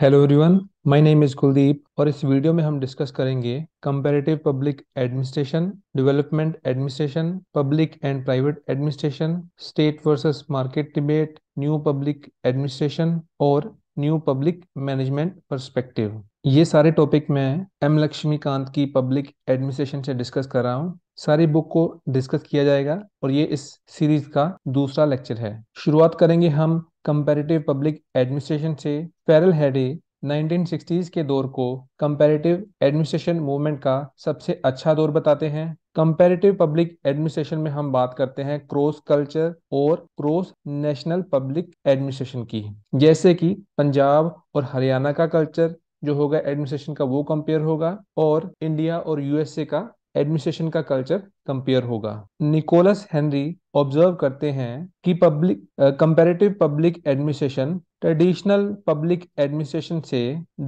Hello everyone my name is Kuldeep और इस video में हम डिस्कस करेंगे comparative public administration development administration public and private administration state versus market debate new public administration और new public management perspective ये सारे topic मैं M Laxmikant की पब्लिक एडमिनिस्ट्रेशन से डिस्कस कर रहा हूँ सारी बुक को डिस्कस किया जाएगा और ये इस सीरीज का दूसरा लेक्चर है शुरुआत करेंगे हम कंपैरेटिव पब्लिक एडमिनिस्ट्रेशन से फेरल हेडे 1960s के दौर को कंपैरेटिव एडमिनिस्ट्रेशन मूवमेंट का सबसे अच्छा दौर बताते हैं कंपैरेटिव पब्लिक एडमिनिस्ट्रेशन में हम बात करते हैं क्रॉस कल्चर और क्रॉस नेशनल पब्लिक एडमिनिस्ट्रेशन की जैसे कि पंजाब और हरियाणा का कल्चर जो होगा एडमिनिस्ट्रेशन का वो कंपेयर होगा और इंडिया और यूएसए का एडमिनिस्ट्रेशन का कल्चर कंपेयर होगा निकोलस हेनरी ऑब्जर्व करते हैं कि public comparative public administration traditional public administration से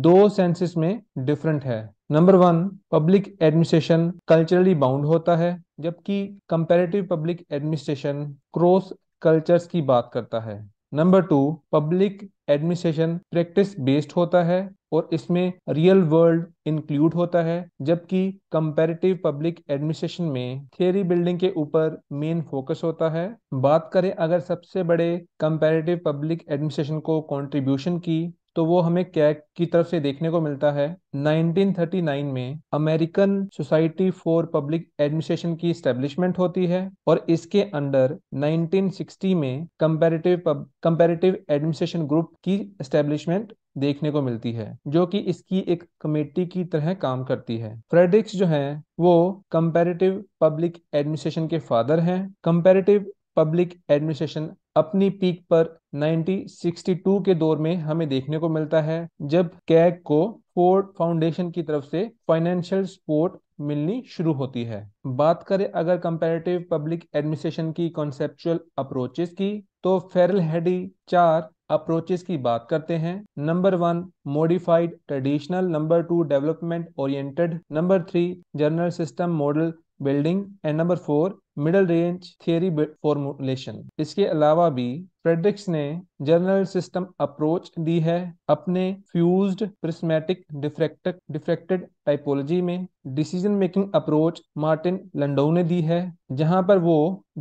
दो सेंसेस में डिफरेंट है number one public administration culturally bound होता है जबकि comparative public administration cross cultures की बात करता है number two public administration practice based होता है और इसमें रियल वर्ल्ड इंक्लूड होता है जबकि कंपैरेटिव पब्लिक एडमिनिस्ट्रेशन में थियरी बिल्डिंग के ऊपर मेन फोकस होता है बात करें अगर सबसे बड़े कंपैरेटिव पब्लिक एडमिनिस्ट्रेशन को कंट्रीब्यूशन की तो वो हमें कैक की तरफ से देखने को मिलता है 1939 में American society for public administration की स्टेब्लिशमेंट होती है और इसके अंडर 1960 में कंपैरेटिव कंपैरेटिव एडमिनिस्ट्रेशन ग्रुप की स्टेब्लिशमेंट देखने को मिलती है जो कि इसकी एक कमेटी की तरह काम करती है फ्रेडरिक्स जो हैं वो कंपैरेटिव पब्लिक एडमिनिस्ट्रेशन के फादर हैं कंपैरेटिव पब्लिक एडमिनिस्ट्रेशन अपनी पीक पर 1962 के दौर में हमें देखने को मिलता है जब कैग को फोर्ड फाउंडेशन की तरफ से फाइनेंशियल सपोर्ट मिलनी शुरू होती है बात करें अगर कंपैरेटिव पब्लिक एडमिनिस्ट्रेशन की कॉन्सेप्चुअल अप्रोचेस की तो फेरल हेडी चार अप्रोचेस की बात करते हैं number one modified traditional number two development oriented number three general system model building and number four middle range theory formulation इसके अलावा भी फ्रेडरिक्स ने जनरल सिस्टम अप्रोच दी है अपने fused prismatic diffracted diffracted typology में decision making approach Martin Landau ने दी है जहां पर वो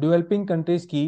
डेवलपिंग कंट्रीज की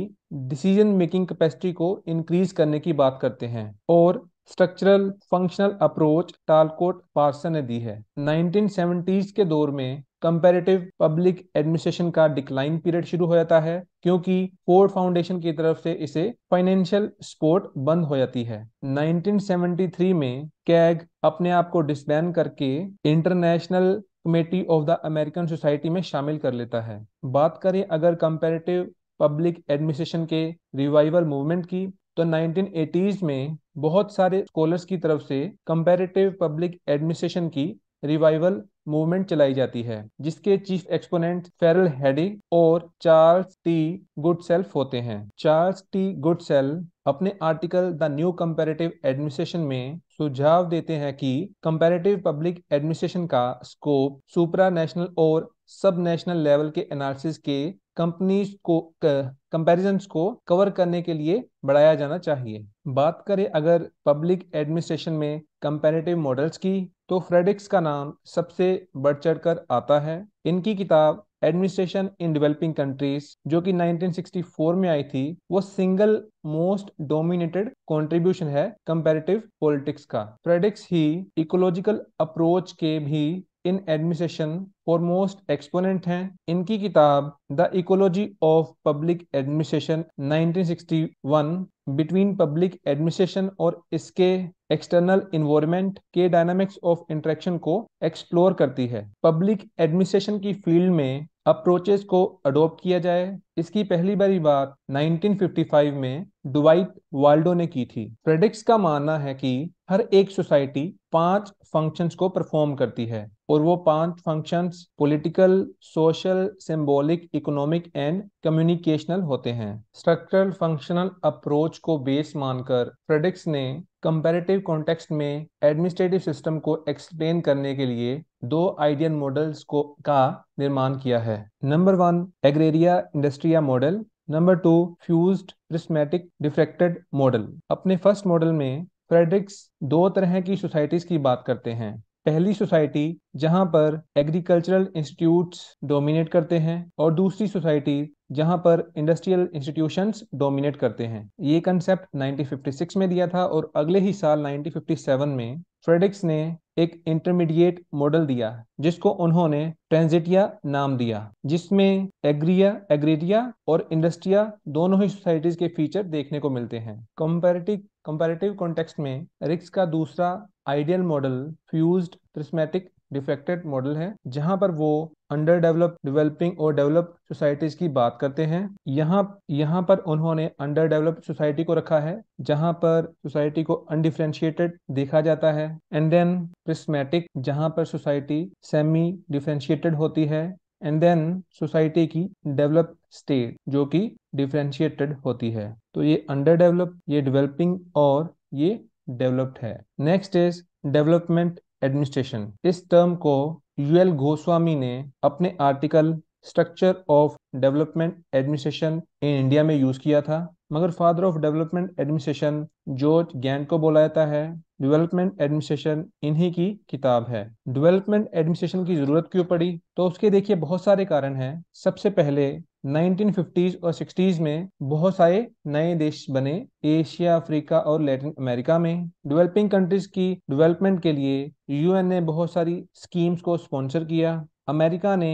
डिसीजन मेकिंग कैपेसिटी को इंक्रीज करने की बात करते हैं और structural functional approach Talcott Parson ने दी है 1970s के दौर में कंपेरेटिव पब्लिक एडमिनिस्ट्रेशन का डिक्लाइन पीरियड शुरू हो जाता है क्योंकि फोर्ड फाउंडेशन की तरफ से इसे फाइनेंशियल सपोर्ट बंद हो जाती है 1973 में कैग अपने आप को डिस्बैन करके international committee of the American society में शामिल कर लेता है बात करें अगर कंपेरेटिव पब्लिक एडमिनिस्ट्रेशन के रिवाइवल मूवमेंट की तो 1980s में बहुत सारे स्कॉलर्स की तरफ से कंपेरेटिव पब्लिक एडमिनिस्ट्रेशन की रिवाइवल मूवमेंट चलाई जाती है जिसके चीफ एक्सपोनेंट फेरल हेडी और चार्ल्स टी गुडसेल्फ होते हैं चार्ल्स टी गुडसेल अपने article the new comparative administration में सुझाव देते हैं कि कंपेरेटिव पब्लिक एडमिनिस्ट्रेशन का स्कोप सुपरा नेशनल और सब नेशनल लेवल के एनालिसिस के कंपनीज को कंपेरिजन को कवर करने के लिए बढ़ाया जाना चाहिए बात करें अगर पब्लिक एडमिनिस्ट्रेशन में कंपेरेटिव मॉडल्स की तो फ्रेडिक्स का नाम सबसे बढ़ चढ़ कर आता है इनकी किताब एडमिनिस्ट्रेशन इन डेवलपिंग कंट्रीज जो कि 1964 में आई थी वो सिंगल मोस्ट डोमिनेटेड कंट्रीब्यूशन है कंपैरेटिव पॉलिटिक्स का फ्रेडिक्स ही इकोलॉजिकल अप्रोच के भी इन एडमिनिस्ट्रेशन फोरमोस्ट एक्सपोनेंट हैं इनकी किताब the ecology of public administration 1961 between public administration और इसके एक्सटर्नल इन्वायरमेंट के डायनामिक्स ऑफ इंटरेक्शन को एक्सप्लोर करती है पब्लिक एडमिनिस्ट्रेशन की फील्ड में अप्रोचेस को अडोप्ट किया जाए इसकी पहली बारी बात 1955 में डुवाइट वाल्डो ने की थी प्रेडिक्स का मानना है कि हर एक सोसाइटी पांच फंक्शंस को परफॉर्म करती है और वो पांच functions political social symbolic economic and communicational होते हैं स्ट्रक्चरल फंक्शनल अप्रोच को बेस मानकर फ्रेडिक्स ने कंपैरेटिव कॉन्टेक्स्ट में एडमिनिस्ट्रेटिव सिस्टम को एक्सप्लेन करने के लिए दो आइडियल मॉडल्स को का निर्माण किया है number one agraria industria model number two fused prismatic diffracted model अपने फर्स्ट मॉडल में फ्रेडरिक्स दो तरह की सोसाइटीज की बात करते हैं पहली सोसाइटी जहां पर एग्रीकल्चरल इंस्टीट्यूट्स डोमिनेट करते हैं और दूसरी सोसाइटी जहां पर इंडस्ट्रियल इंस्टीट्यूशंस डोमिनेट करते हैं ये कंसेप्ट 1956 में दिया था और अगले ही साल 1957 में फ्रेडिक्स ने एक इंटरमीडिएट मॉडल दिया जिसको उन्होंने ट्रांजिटिया नाम दिया जिसमें एग्रिया एग्रीटिया और इंडस्ट्रिया दोनों ही सोसाइटीज के फीचर देखने को मिलते हैं कंपेरेटिव कंपेरेटिव कॉन्टेक्स्ट में रिक्स का दूसरा ideal model fused prismatic diffracted model है जहां पर वो अंडर डेवलप डेवलपिंग और डेवलप सोसाइटीज की बात करते हैं यहाँ यहाँ पर उन्होंने अंडर डेवलप सोसाइटी को रखा है जहाँ पर सोसाइटी को अनडिफ्रेंशिएटेड देखा जाता है एंड देन प्रिस्मेटिक जहाँ पर सोसाइटी सेमी डिफ्रेंशिएटेड होती है एंड देन सोसाइटी की डेवलप स्टेट जो कि डिफ्रेंशिएटेड होती है तो ये अंडर डेवलप ये डेवलपिंग और ये डेवलप्ड है नेक्स्ट इज डेवलपमेंट एडमिनिस्ट्रेशन इस टर्म को यूएल गोस्वामी ने अपने article structure of development administration in India में यूज किया था मगर father of development administration George Gant को बोला जाता है डेवलपमेंट एडमिनिस्ट्रेशन इन्हीं की किताब है डेवलपमेंट एडमिनिस्ट्रेशन की जरूरत क्यों पड़ी तो उसके देखिए बहुत सारे कारण हैं सबसे पहले 1950s और 60s में बहुत सारे नए देश बने एशिया अफ्रीका और लैटिन अमेरिका में डेवलपिंग कंट्रीज की डेवलपमेंट के लिए यूएन ने बहुत सारी स्कीम्स को स्पॉन्सर किया अमेरिका ने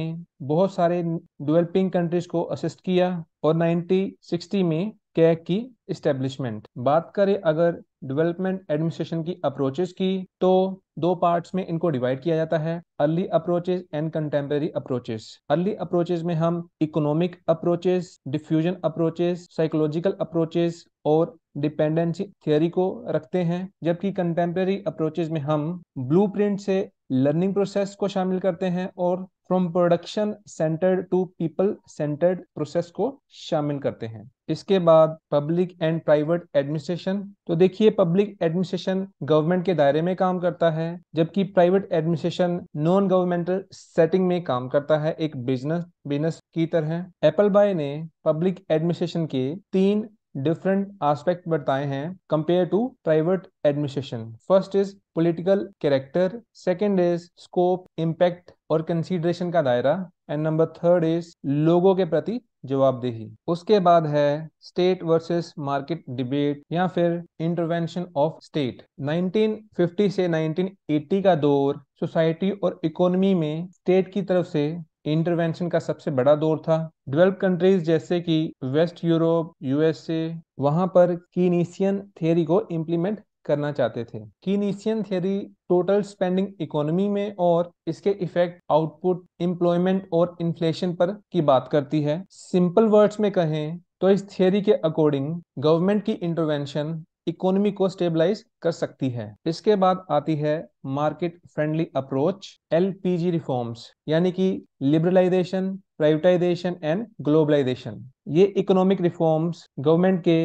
बहुत सारे डेवलपिंग कंट्रीज को असिस्ट किया और 1960 में कैक की स्टेब्लिशमेंट बात करें अगर डेवलपमेंट एडमिनिस्ट्रेशन की अप्रोचेस की तो दो पार्ट्स में इनको डिवाइड किया जाता है early approaches and contemporary approaches early approaches में हम economic approaches diffusion approaches psychological approaches और डिपेंडेंसी थियोरी को रखते हैं जबकि कंटेम्प्रेरी अप्रोचेज में हम ब्लूप्रिंट से लर्निंग प्रोसेस को शामिल करते हैं और from production centred to people centred process को शामिल करते हैं इसके बाद पब्लिक एंड प्राइवेट एडमिनिस्ट्रेशन तो देखिए पब्लिक एडमिनिस्ट्रेशन गवर्नमेंट के दायरे में काम करता है जबकि private administration non governmental setting में काम करता है एक बिजनेस बिजनेस की तरह एप्पल बाय ने पब्लिक एडमिनिस्ट्रेशन के तीन डिफरेंट आस्पेक्ट बताए हैं compare to private administration first is political character second is scope impact और कंसीडरेशन का दायरा एंड नंबर थर्ड इज लोगों के प्रति जवाबदेही उसके बाद है स्टेट वर्सेस मार्केट डिबेट या फिर इंटरवेंशन ऑफ स्टेट 1950 से 1980 का दौर सोसाइटी और इकोनॉमी में स्टेट की तरफ से इंटरवेंशन का सबसे बड़ा दौर था डेवलप कंट्रीज जैसे कि वेस्ट यूरोप यूएसए वहां पर कीनीसियन थियरी को इम्प्लीमेंट करना चाहते थे Keynesian theory total spending economy में और इसके इफेक्ट आउटपुट एम्प्लॉयमेंट और इन्फ्लेशन पर की बात करती है सिंपल वर्ड्स में कहें तो इस थियरी के अकॉर्डिंग गवर्नमेंट की इंटरवेंशन इकोनॉमी को स्टेबलाइज कर सकती है इसके बाद आती है market friendly approach LPG reforms यानी कि लिबरलाइजेशन प्राइवेटाइजेशन एंड ग्लोबलाइजेशन ये इकोनॉमिक रिफॉर्म्स गवर्नमेंट के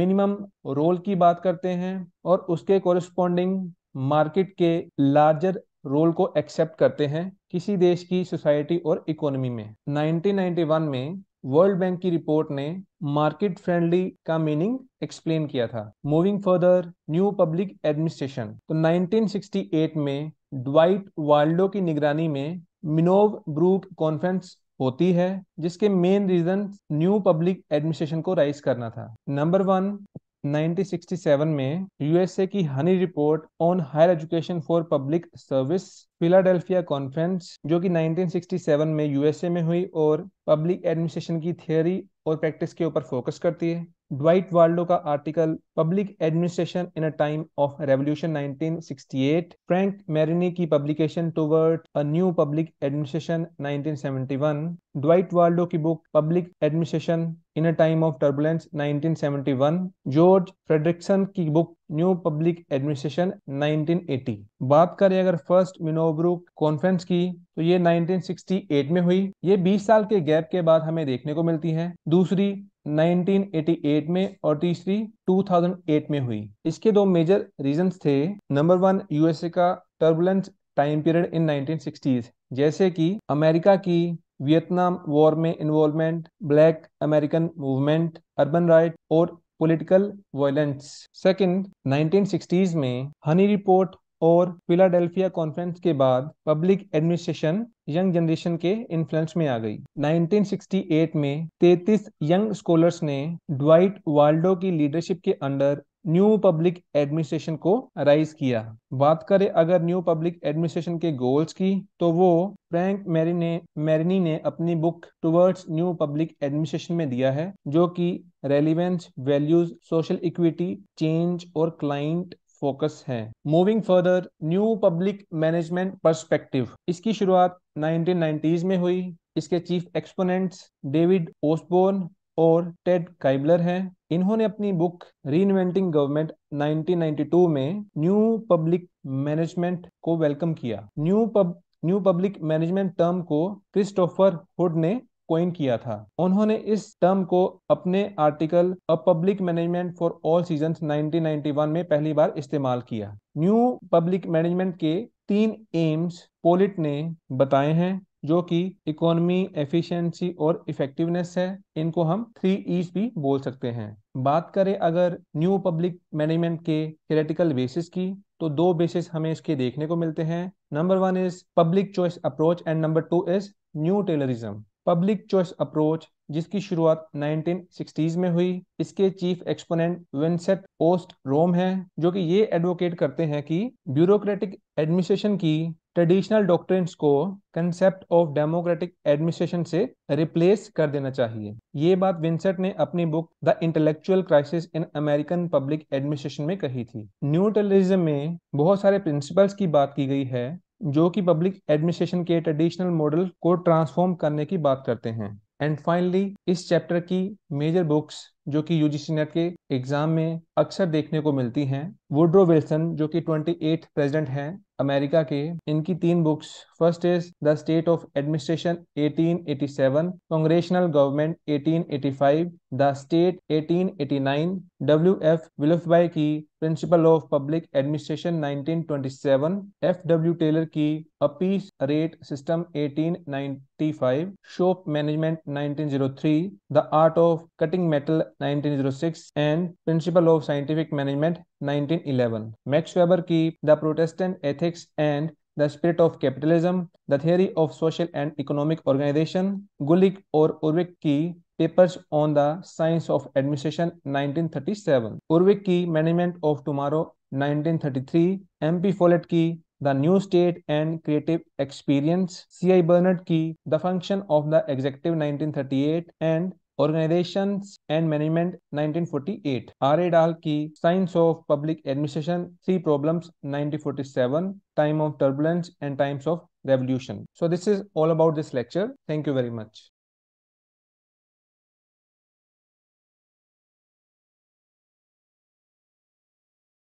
मिनिमम रोल की बात करते हैं और उसके कोरिस्पोंडिंग मार्केट के लार्जर रोल को एक्सेप्ट करते हैं किसी देश की सोसाइटी और इकोनॉमी में 1991 में वर्ल्ड बैंक की रिपोर्ट ने मार्केट फ्रेंडली का मीनिंग एक्सप्लेन किया था moving further new public administration तो 1968 में ड्वाइट वाल्डो की निगरानी में मिनोव ग्रुप कॉन्फ्रेंस होती है जिसके main reason new public administration को राइज करना था नंबर वन 1967 में यूएसए की Honey report on higher education for public service Philadelphia conference जो कि 1967 में यूएसए में हुई और पब्लिक एडमिनिस्ट्रेशन की थियोरी और प्रैक्टिस के ऊपर फोकस करती है ड्वाइट Waldo का article public administration in a time of revolution 1968 Frank Marini की publication toward a new public administration 1971 Dwight Waldo की book public administration in a time of turbulence 1971 George Frederickson की book new public administration 1980 बात करें अगर first Minnowbrook conference की तो ये 1968 में हुई ये 20 साल के गैप के बाद हमें देखने को मिलती है दूसरी 1988 में और तीसरी 2008 में हुई इसके दो मेजर रीजंस थे नंबर वन यूएसए का turbulence time period in 1960s जैसे कि अमेरिका की वियतनाम वॉर में involvement black American movement urban riot और पॉलिटिकल वायलेंस सेकंड 1960s में हनी रिपोर्ट और फिलाडेल्फिया कॉन्फ्रेंस के बाद पब्लिक एडमिनिस्ट्रेशन यंग जनरेशन के इन्फ्लुएंस में आ गई 1968 में 33 यंग स्कॉलर्स ने ड्वाइट वाल्डो की लीडरशिप के अंडर न्यू पब्लिक एडमिनिस्ट्रेशन को राइज किया बात करें अगर न्यू पब्लिक एडमिनिस्ट्रेशन के गोल्स की तो वो फ्रैंक मैरिने ने मैरिनी ने अपनी book towards new public administration में दिया है जो कि relevance values social equity change और क्लाइंट फोकस है moving further new public management perspective इसकी शुरुआत 1990s में हुई इसके चीफ एक्सपोनेंट्स डेविड ओस्बोर्न और टेड काइबलर हैं इन्होंने अपनी बुक री गवर्नमेंट 1992 में न्यू पब्लिक मैनेजमेंट को वेलकम किया new pub new public management term को क्रिस्टोफर हुड ने कोइन किया था उन्होंने इस टर्म को अपने article a public management for all season 1991 में पहली बार इस्तेमाल किया न्यू पब्लिक मैनेजमेंट के तीन एम्स पोलिट ने बताए हैं जो कि इकोनॉमी एफिशिएंसी और इफेक्टिवनेस है इनको हम थ्री ईज भी बोल सकते हैं बात करें अगर न्यू पब्लिक मैनेजमेंट के थियोरेटिकल बेसिस की तो दो बेसिस हमें इसके देखने को मिलते हैं number one is public choice approach and number two is new Taylorism public choice approach जिसकी शुरुआत 1960s में हुई इसके chief exponent Vincent Ostrom हैं जो कि ये एडवोकेट करते हैं कि ब्यूरोक्रेटिक एडमिनिस्ट्रेशन की ट्रेडिशनल डॉक्ट्रिन्स को कंसेप्ट ऑफ डेमोक्रेटिक एडमिनिस्ट्रेशन से रिप्लेस कर देना चाहिए ये बात विंसेंट ने अपनी book the intellectual crisis in American public administration में कही थी न्यूटलिज्म में बहुत सारे प्रिंसिपल्स की बात की गई है जो कि पब्लिक एडमिनिस्ट्रेशन के ट्रेडिशनल मॉडल को ट्रांसफॉर्म करने की बात करते हैं एंड फाइनली इस चैप्टर की मेजर बुक्स जो कि यूजीसी नेट के एग्जाम में अक्सर देखने को मिलती हैं वुड्रो विल्सन जो कि 28 प्रेसिडेंट हैं अमेरिका के इनकी तीन books first is the state of administration 1887 congressional government 1885 the state 1889 W. F. Willoughby की Principle of Public Administration 1927, F. W. Taylor A Peace Rate System 1895, Shop Management 1903, The Art of Cutting Metal 1906 and Principle of Scientific Management 1911. Max Weber Key, The Protestant Ethics and the spirit of capitalism, the theory of social and economic organization, Gulick or Urwick की papers on the science of administration 1937 urwick ki management of tomorrow 1933 mp follett ki the new state and creative experience ci bernard ki the function of the executive 1938 and organizations and management 1948 ra dahl ki science of public administration three problems 1947 time of turbulence and times of revolution so this is all about this lecture thank you very much